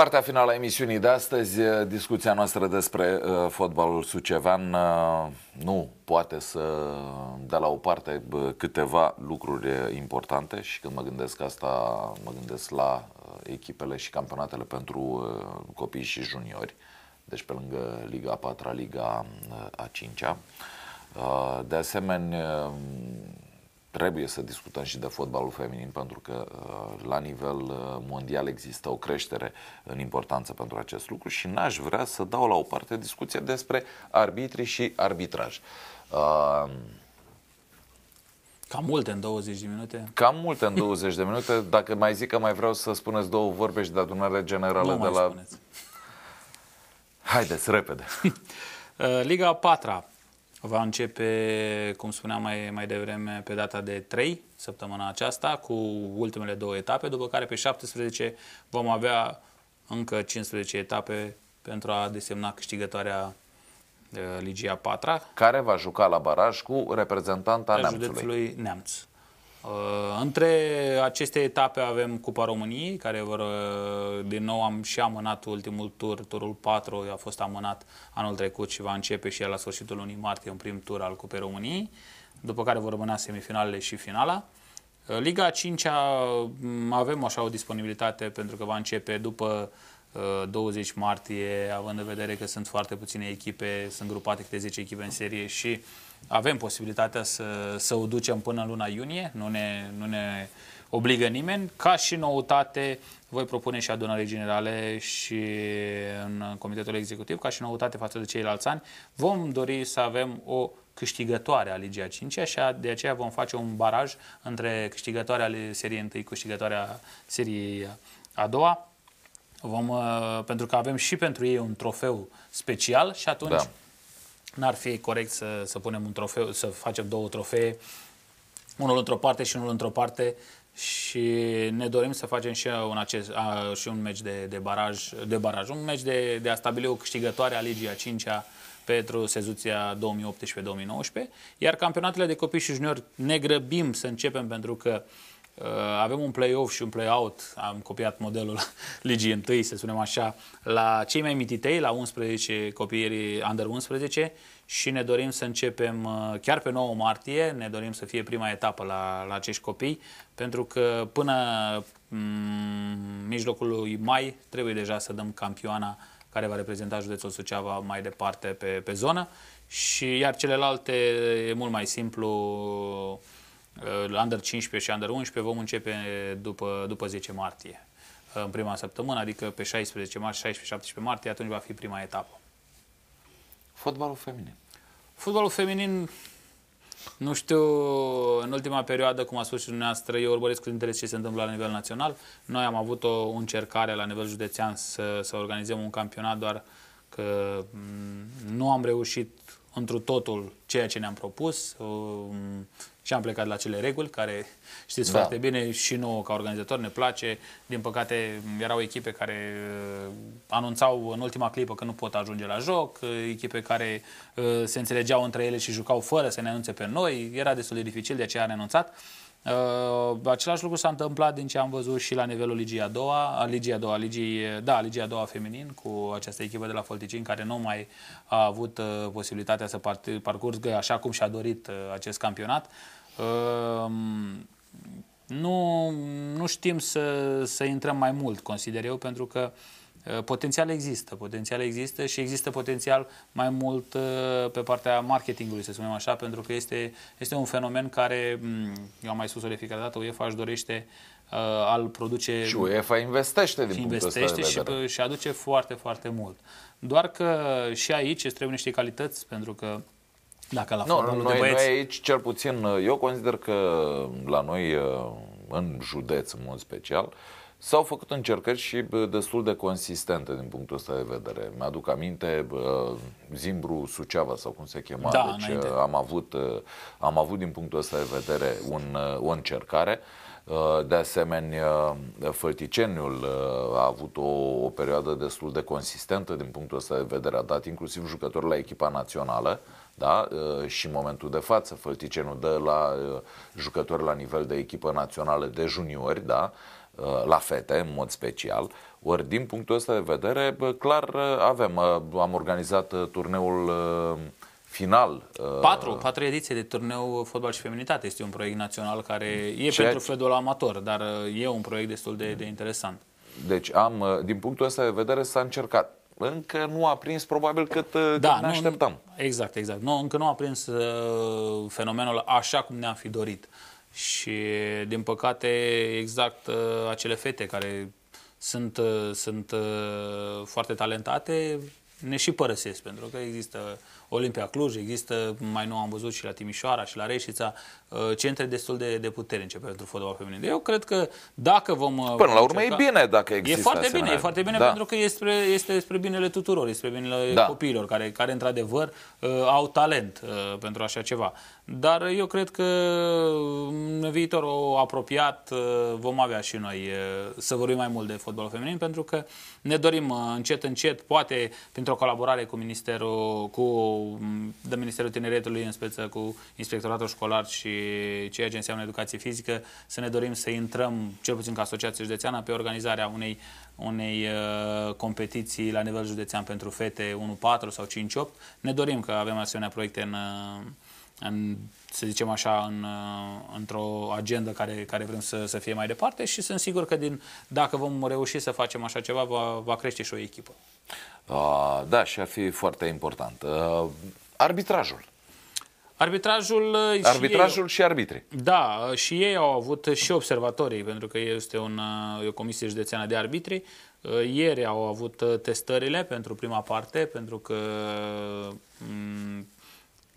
partea finală a emisiunii de astăzi, discuția noastră despre uh, fotbalul sucevan uh, nu poate să de la o parte uh, câteva lucruri importante și când mă gândesc asta, mă gândesc la echipele și campionatele pentru copii și juniori, deci pe lângă Liga 4, Liga a 5 De asemenea, trebuie să discutăm și de fotbalul feminin pentru că uh, la nivel uh, mondial există o creștere în importanță pentru acest lucru și n-aș vrea să dau la o parte discuția despre arbitri și arbitraj. Uh, Cam multe în 20 de minute. Cam multe în 20 de minute. Dacă mai zic că mai vreau să spuneți două vorbe și de adunare generală nu de la... Spuneți. Haideți, repede. Uh, Liga 4 Va începe, cum spuneam mai, mai devreme, pe data de 3, săptămâna aceasta, cu ultimele două etape, după care pe 17 vom avea încă 15 etape pentru a desemna câștigătoarea eh, Ligia Patra. Care va juca la baraj cu reprezentanta Neamțului. Neamț. Uh, între aceste etape avem Cupa României, care vor, uh, din nou am și amânat ultimul tur, turul 4 a fost amânat anul trecut și va începe și el la sfârșitul lunii martie un prim tur al Cupei României, după care vor rămâna semifinalele și finala. Uh, Liga 5 mm, avem așa o disponibilitate pentru că va începe după 20 martie, având în vedere că sunt foarte puține echipe, sunt grupate câte 10 echipe în serie și uh, avem posibilitatea să, să o ducem până luna iunie, nu ne, nu ne obligă nimeni. Ca și noutate, voi propune și adunării generale și în Comitetul Executiv, ca și noutate față de ceilalți ani, vom dori să avem o câștigătoare a Ligii a 5 așa de aceea vom face un baraj între câștigătoarea seriei 1 câștigătoarea seriei a doua. Vom, uh, pentru că avem și pentru ei un trofeu special și atunci da n-ar fi corect să, să punem un trofeu, să facem două trofee, unul într-o parte și unul într-o parte și ne dorim să facem și uh, un, acest, a, uh, și un meci de, de, baraj, de baraj, un meci de, de a stabili o câștigătoare a Ligii a 5-a pentru sezuția 2018-2019, iar campionatele de copii și juniori ne grăbim să începem pentru că uh, Uh, avem un play-off și un play-out, am copiat modelul ligii întâi, să spunem așa, la cei mai mititei, la 11 copiii under 11 și ne dorim să începem uh, chiar pe 9 martie, ne dorim să fie prima etapă la, la acești copii, pentru că până mm, mijlocul lui mai trebuie deja să dăm campioana care va reprezenta județul Suceava mai departe pe, pe zonă și iar celelalte e mult mai simplu Under 15 și Under 11 vom începe după, după 10 martie, în prima săptămână, adică pe 16 martie, 16-17 martie, atunci va fi prima etapă. Fotbalul feminin. Fotbalul feminin, nu știu, în ultima perioadă, cum a spus și dumneavoastră, eu urmăresc cu interes ce se întâmplă la nivel național. Noi am avut o încercare la nivel județean să, să organizăm un campionat, doar că mm, nu am reușit întru totul ceea ce ne-am propus. Um, și am plecat la cele reguli, care știți da. foarte bine și nouă ca organizator ne place. Din păcate erau echipe care uh, anunțau în ultima clipă că nu pot ajunge la joc, uh, echipe care uh, se înțelegeau între ele și jucau fără să ne anunțe pe noi. Era destul de dificil, de aceea ne anunțat. Uh, același lucru s-a întâmplat din ce am văzut și la nivelul Ligii a doua, Ligii a doua, Ligii, da, Ligii a doua feminin cu această echipă de la Folticin care nu mai a avut uh, posibilitatea să parcurgă așa cum și-a dorit uh, acest campionat. Uh, Ehm, nu, nu știm să, să intrăm mai mult, consider eu, pentru că potențial există, potențial există și există potențial mai mult pe partea marketingului, să spunem așa, pentru că este, este un fenomen care, eu am mai spus-o de fiecare dată, UEFA își dorește al produce... Și UEFA investește din investește Și, și aduce foarte, foarte mult. Doar că și aici îți trebuie niște calități, pentru că dacă la nu, noi, de băieți... noi aici, cel puțin, eu consider că la noi, uh, în județ, în mod special, S-au făcut încercări și destul de consistente din punctul ăsta de vedere. Mi-aduc aminte Zimbru Suceava sau cum se chema. Da, deci uh, am avut, uh, am avut din punctul ăsta de vedere un, o încercare. Uh, de asemenea, uh, Fălticeniul uh, a avut o, o perioadă destul de consistentă din punctul ăsta de vedere, a dat inclusiv jucători la echipa națională, da? și în momentul de față Fălticeniul dă la jucători la nivel de echipă națională de juniori, da? la fete în mod special. Ori din punctul ăsta de vedere, clar avem, am organizat turneul final. Uh, patru, patru ediții de turneu fotbal și feminitate. Este un proiect național care e Ceea pentru fotbal amator, dar uh, e un proiect destul de, de interesant. Deci am, uh, din punctul ăsta de vedere s-a încercat. Încă nu a prins probabil cât, da, cât ne așteptam. Nu, exact, exact. Nu, încă nu a prins uh, fenomenul așa cum ne-am fi dorit. Și din păcate exact uh, acele fete care sunt, uh, sunt uh, foarte talentate ne și părăsesc, pentru că există Olimpia Cluj, există, mai nou am văzut și la Timișoara și la Reșița, uh, centre destul de, de puternice pentru fotbal feminin. Eu cred că dacă vom... Uh, Până la urmă încerca, e bine dacă există E foarte asemenea. bine, e foarte bine da. pentru că este spre, este spre binele tuturor, este spre binele da. copiilor care, care într-adevăr uh, au talent pentru așa ceva. Dar eu cred că în viitorul apropiat uh, vom avea și noi uh, să vorbim mai mult de fotbal feminin pentru că ne dorim uh, încet, încet, poate printr-o colaborare cu Ministerul, cu, mm, de Ministerul Tineretului în speță cu Inspectoratul Școlar și ceea ce înseamnă educație fizică, să ne dorim să intrăm, cel puțin ca Asociație Județeană, pe organizarea unei, unei competiții la nivel județean pentru fete 1-4 sau 5-8. Ne dorim că avem asemenea proiecte în în, să zicem așa, în, uh, într-o agendă care, care vrem să, să fie mai departe și sunt sigur că din, dacă vom reuși să facem așa ceva, va, va crește și o echipă. Uh, da, și ar fi foarte important. Uh, arbitrajul. Arbitrajul, uh, arbitrajul și, ei, și arbitri. Da, uh, și ei au avut și observatorii, pentru că este un, e o comisie județeană de arbitri. Ieri au avut testările pentru prima parte, pentru că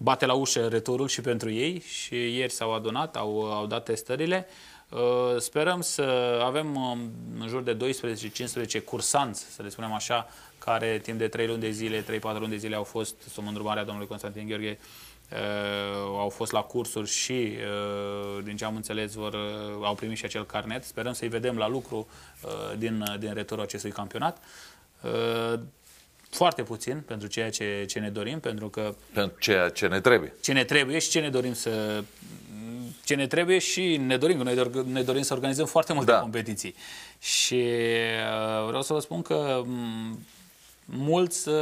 bate la ușă returul și pentru ei și ieri s-au adunat, au, au dat testările. Uh, sperăm să avem um, în jur de 12-15 cursanți, să le spunem așa, care timp de 3 luni de zile, 3-4 luni de zile au fost, sub îndrumarea domnului Constantin Gheorghe, uh, au fost la cursuri și, uh, din ce am înțeles, vor, au primit și acel carnet. Sperăm să-i vedem la lucru din, din returul acestui campionat foarte puțin pentru ceea ce, ce ne dorim, pentru că... Pentru ceea ce ne trebuie. Ce ne trebuie și ce ne dorim să... Ce ne trebuie și ne dorim, că noi ne dorim să organizăm foarte multe da. competiții. Și uh, vreau să vă spun că mm, mulți, ă,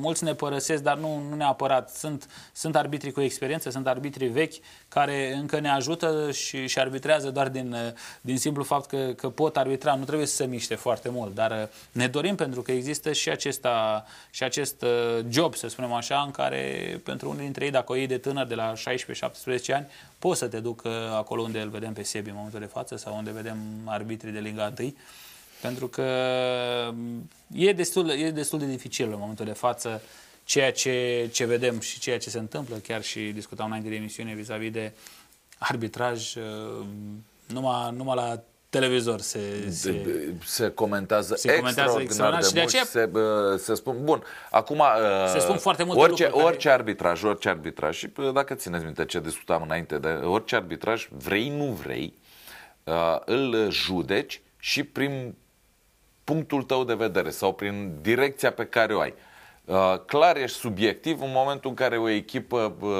mulți ne părăsesc, dar nu, nu neapărat. Sunt, sunt arbitri cu experiență, sunt arbitri vechi care încă ne ajută și, și arbitrează doar din, ă, din simplu fapt că, că pot arbitra. Nu trebuie să se miște foarte mult, dar ă, ne dorim pentru că există și, acesta, și acest job, să spunem așa, în care pentru unii dintre ei, dacă o iei de tânăr de la 16-17 ani, poți să te duc acolo unde îl vedem pe Sebi în momentul de față sau unde vedem arbitrii de linga 1 pentru că e destul, e destul de dificil în momentul de față ceea ce, ce vedem și ceea ce se întâmplă. Chiar și discutam înainte de emisiune vis-a-vis de arbitraj uh, numai, numai la televizor se, se, se comentează se comentează extraordinar de, de mult. Se, uh, se spun, bun, acum uh, se spun foarte multe orice, orice care... arbitraj, orice arbitraj și dacă țineți minte ce discutam înainte, de orice arbitraj, vrei, nu vrei, îl judeci și prin punctul tău de vedere sau prin direcția pe care o ai. Uh, clar ești subiectiv în momentul în care o echipă, uh,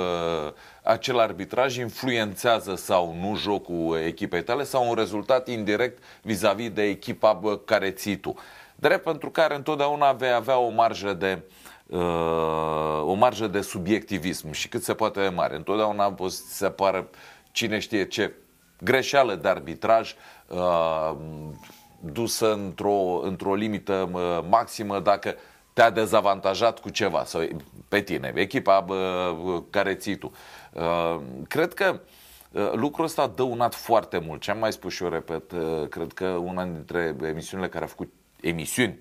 acel arbitraj influențează sau nu jocul echipei tale sau un rezultat indirect vis-a-vis de echipa care ții tu. Drept pentru care întotdeauna vei avea o marjă de uh, o marjă de subiectivism și cât se poate de mare. Întotdeauna poți să se apară cine știe ce greșeală de arbitraj dusă într-o, într-o limită maximă dacă te-a dezavantajat cu ceva sau pe tine, echipa care ții tu. Uh, cred că uh, lucrul ăsta a dăunat foarte mult. Ce am mai spus și eu repet, uh, cred că una dintre emisiunile care a făcut emisiuni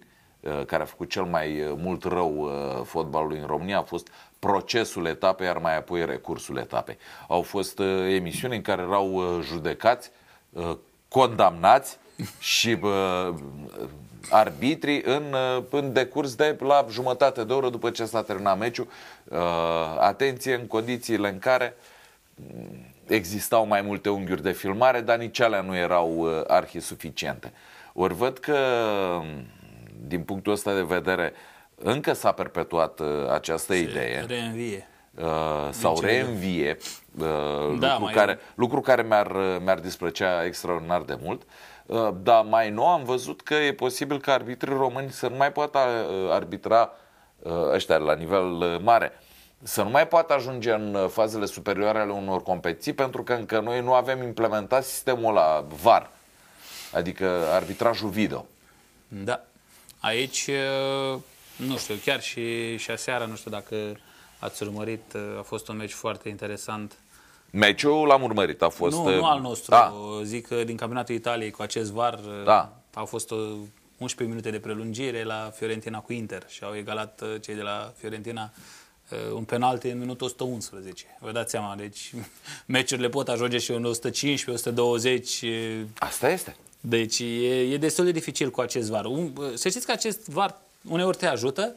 care a făcut cel mai mult rău fotbalului în România a fost procesul etapei, iar mai apoi recursul etapei. Au fost emisiuni în care erau judecați, condamnați și uh, arbitrii în, uh, în decurs de la jumătate de oră după ce s-a terminat meciul. Uh, atenție în condițiile în care existau mai multe unghiuri de filmare, dar nici alea nu erau uh, arhi suficiente. Ori văd că, din punctul ăsta de vedere, încă s-a perpetuat uh, această Se idee. Reînvie. Uh, sau reînvie, uh, da, lucru, care, lucru care mi-ar, mi-ar displăcea extraordinar de mult. Uh, Uh, dar mai nou am văzut că e posibil ca arbitrii români să nu mai poată uh, arbitra uh, ăștia la nivel mare să nu mai poată ajunge în fazele superioare ale unor competiții pentru că încă noi nu avem implementat sistemul la VAR, adică arbitrajul video. Da. Aici, nu știu, chiar și, și aseară, nu știu dacă ați urmărit, a fost un meci foarte interesant uh, Meciul l-am urmărit, a fost... Nu, nu uh, al nostru, da. zic din campionatul Italiei cu acest var uh, da. a fost 11 uh, minute de prelungire la Fiorentina cu Inter și au egalat cei de la Fiorentina un penalti în minutul 111. Vă dați seama, deci meciurile pot ajunge și în 115, 120. Asta este. Deci e, e destul de dificil cu acest var. Un, să știți că acest var uneori te ajută,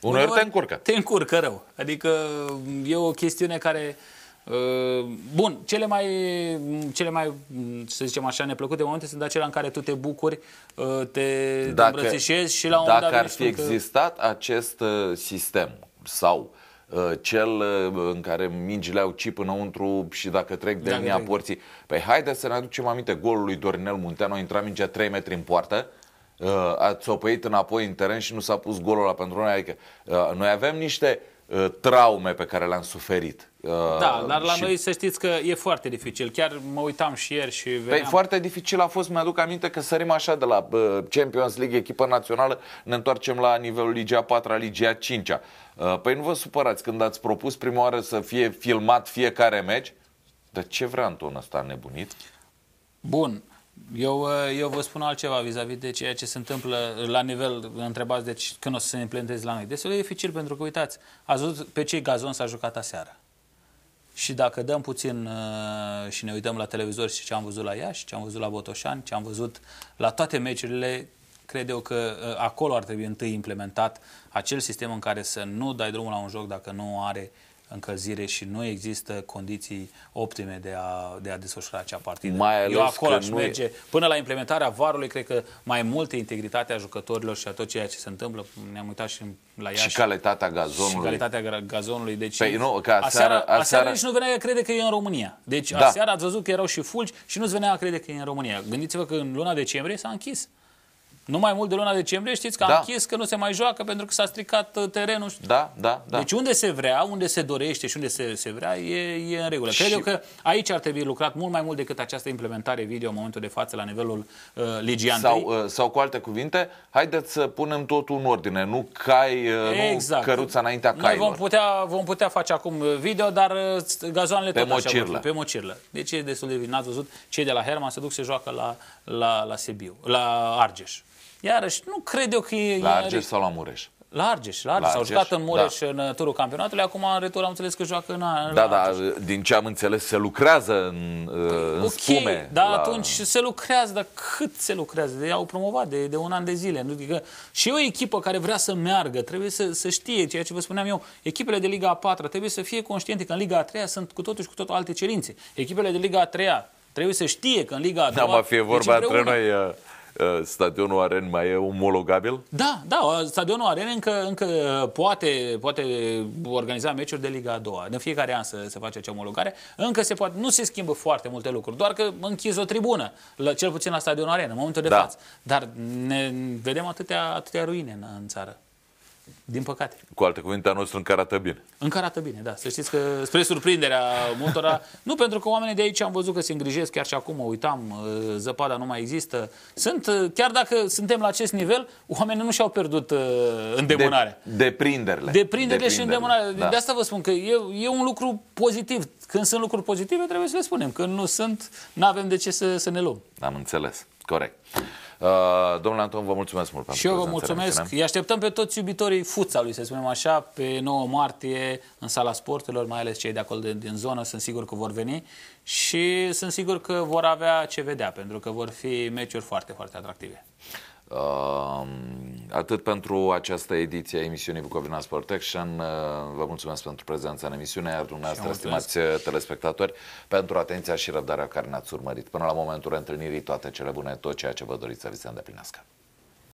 uneori, uneori te încurcă. Te încurcă rău. Adică e o chestiune care uh, Ă, bun, cele mai, cele mai, să zicem așa, neplăcute momente sunt acelea în care tu te bucuri, ă, te, dacă, îmbrățișezi și la un moment Dacă ar fi existat că... acest ă, sistem sau cel în care mingile au chip înăuntru și dacă trec de da, linia porții. Păi haide să ne aducem aminte golul lui Dorinel Munteanu, a intrat mingea 3 metri în poartă, a țopăit înapoi în teren și nu s-a pus golul ăla pentru noi. Adică noi avem niște Uh, traume pe care le-am suferit. Uh, da, dar la și... noi să știți că e foarte dificil. Chiar mă uitam și ieri și păi, veneam. Păi foarte dificil a fost, mi-aduc aminte că sărim așa de la uh, Champions League, echipă națională, ne întoarcem la nivelul Ligia 4, Ligia 5. Păi nu vă supărați când ați propus prima oară să fie filmat fiecare meci. Dar ce vrea Anton ăsta nebunit? Bun, eu, uh, eu vă spun altceva vis-a-vis -vis de ceea ce se întâmplă la nivel, întrebați deci când o să se implementeze la noi. Destul de dificil pentru că, uitați, ați văzut pe ce gazon s-a jucat aseară. Și dacă dăm puțin uh, și ne uităm la televizor și ce am văzut la Iași, ce am văzut la Botoșani, ce am văzut la toate meciurile, cred eu că uh, acolo ar trebui întâi implementat acel sistem în care să nu dai drumul la un joc dacă nu are uh, încălzire și nu există condiții optime de a, de a desfășura acea partidă. Mai ales Eu acolo aș merge, e... până la implementarea varului, cred că mai multe integritatea jucătorilor și a tot ceea ce se întâmplă, ne-am uitat și la Iași. Și calitatea gazonului. Și calitatea gazonului. Deci, păi, nu, că aseară, aseară, aseară, nici nu venea crede că e în România. Deci da. aseară ați văzut că erau și fulgi și nu-ți venea crede că e în România. Gândiți-vă că în luna decembrie s-a închis nu mai mult de luna decembrie, știți că da. am închis, că nu se mai joacă pentru că s-a stricat uh, terenul. Da, da, da. Deci unde se vrea, unde se dorește și unde se, se vrea, e, e în regulă. Cred și... eu că aici ar trebui lucrat mult mai mult decât această implementare video în momentul de față la nivelul uh, ligiantei. Sau, uh, sau cu alte cuvinte, haideți să punem totul în ordine, nu cai, uh, exact. nu căruța înaintea cai. Noi vom putea, vom putea face acum uh, video, dar uh, gazoanele pe tot mocirlă. așa pe mocirlă. Deci e destul de... N-ați văzut, cei de la Herman se duc să joacă la, la, la Sibiu, la Argeș. Iarăși, nu cred eu că e... La Argeș sau la Mureș? La Argeș, la Argeș. S-au jucat în da. Mureș da. în uh, turul campionatului, acum în retur am înțeles că joacă în Da, da, din ce am înțeles se lucrează în, uh, păi, în okay, spume. Da, la... atunci se lucrează, dar cât se lucrează? De, au promovat de, de un an de zile. Adică, și o echipă care vrea să meargă, trebuie să, să știe ceea ce vă spuneam eu. Echipele de Liga a 4 trebuie să fie conștiente că în Liga a 3 sunt cu totul și cu totul alte cerințe. Echipele de Liga a 3 trebuie să știe că în Liga a 2 da, mă, fie deci vorba între noi... Uh Uh, stadionul Aren mai e omologabil? Da, da, uh, stadionul Aren încă, încă uh, poate, poate organiza meciuri de Liga a doua. În fiecare an se, se face acea omologare. Încă se poate, nu se schimbă foarte multe lucruri, doar că închizi o tribună, la, cel puțin la stadionul Aren, în momentul de da. față. Dar ne vedem atâtea, atâtea ruine în, în țară. Din păcate. Cu alte cuvinte, a noastră încarată bine. Încarată bine, da. Să știți că, spre surprinderea multora, nu pentru că oamenii de aici am văzut că se îngrijesc chiar și acum, mă uitam, uh, zăpada nu mai există. Sunt, uh, chiar dacă suntem la acest nivel, oamenii nu și-au pierdut uh, îndemânarea. De, deprinderile. Deprinderile și îndemânarea. Da. De asta vă spun că e, e un lucru pozitiv. Când sunt lucruri pozitive, trebuie să le spunem. Când nu sunt, nu avem de ce să, să ne luăm. Am înțeles. Corect. Uh, domnule Anton, vă mulțumesc mult. Și eu vă mulțumesc. Îi așteptăm pe toți iubitorii lui, să spunem așa, pe 9 martie în sala sportelor, mai ales cei de acolo din, din zonă, sunt sigur că vor veni și sunt sigur că vor avea ce vedea, pentru că vor fi meciuri foarte, foarte atractive. Ehm, atât pentru această ediție a emisiunii Bucovina Sport Protection. Eh, vă mulțumesc pentru prezența în emisiune, iar dumneavoastră, stimați eh, telespectatori, pentru atenția și răbdarea care ne-ați urmărit. Până la momentul reîntâlnirii, toate cele bune, tot ceea ce vă doriți să vi se îndeplinească.